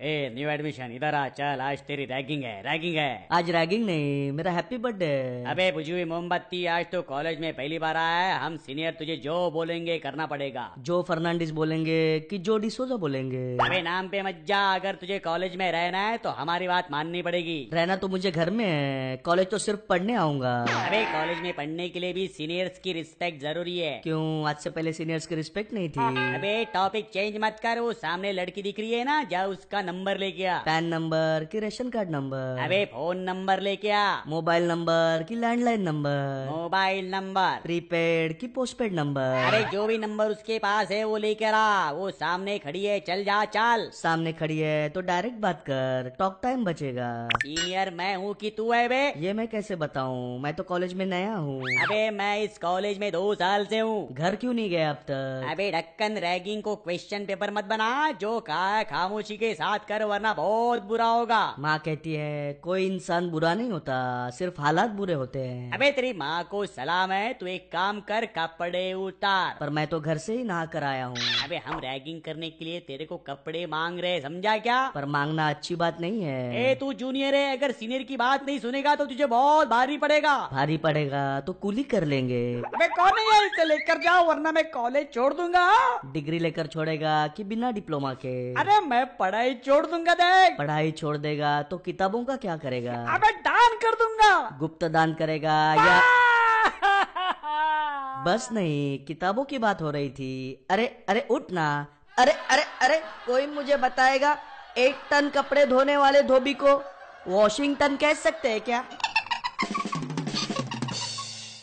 A new admission इधर आ चल आज तेरी रैगिंग है रैगिंग है आज रैगिंग नहीं मेरा हैप्पी बर्थडे अबे बुझी हुई मोमबत्ती आज तो कॉलेज में पहली बार आया है हम सीनियर तुझे जो बोलेंगे करना पड़ेगा जो फर्नांडिस बोलेंगे कि जो डिसोजा बोलेंगे अबे नाम पे मज्जा अगर तुझे कॉलेज में रहना है तो हमारी बात माननी पड़ेगी रहना तो मुझे घर में है कॉलेज तो सिर्फ पढ़ने आऊंगा अरे कॉलेज में पढ़ने के लिए भी सीनियर्स की रिस्पेक्ट जरूरी है क्यूँ आज से पहले सीनियर्स की रिस्पेक्ट नहीं थी अबे टॉपिक चेंज मत कर वो सामने लड़की दिख रही है ना जब उसका नंबर नंबर लेके आ पैन नंबर की रेशन कार्ड नंबर अबे फोन नंबर लेके आ मोबाइल नंबर की landline number mobile number prepaid की पोस्टपेड नंबर अरे जो भी नंबर उसके पास है वो लेकर आ वो सामने खड़ी है चल जा चाल सामने खड़ी है तो डायरेक्ट बात कर टॉक टाइम बचेगा सीनियर मैं हूँ की तू है बे ये मैं कैसे बताऊँ मैं तो कॉलेज में नया हूँ अबे मैं इस कॉलेज में दो साल से हूँ घर क्यों नहीं गया अब तक अबे ढक्कन रैगिंग को क्वेश्चन पेपर मत बना जो कहा खामोशी के साथ बात कर वरना बहुत बुरा होगा माँ कहती है कोई इंसान बुरा नहीं होता सिर्फ हालात बुरे होते हैं अबे तेरी माँ को सलाम है तू एक काम कर कपड़े उतार पर मैं तो घर से ही नहा कर आया हूँ अबे हम रैगिंग करने के लिए तेरे को कपड़े मांग रहे समझा क्या पर मांगना अच्छी बात नहीं है ए तू जूनियर है अगर सीनियर की बात नहीं सुनेगा तो तुझे बहुत भारी पड़ेगा भारी पड़ेगा तो कूली कर लेंगे मैं कौन है इसे लेकर जाओ वरना मैं कॉलेज छोड़ दूंगा हाँ? डिग्री लेकर छोड़ेगा की बिना डिप्लोमा के अरे मैं पढ़ाई छोड़ दूंगा देख पढ़ाई छोड़ देगा तो किताबों का क्या करेगा अब दान कर दूंगा गुप्त दान करेगा या बस नहीं किताबों की बात हो रही थी अरे अरे उठ ना अरे अरे अरे कोई मुझे बताएगा एक टन कपड़े धोने वाले धोबी को वॉशिंगटन कह सकते हैं क्या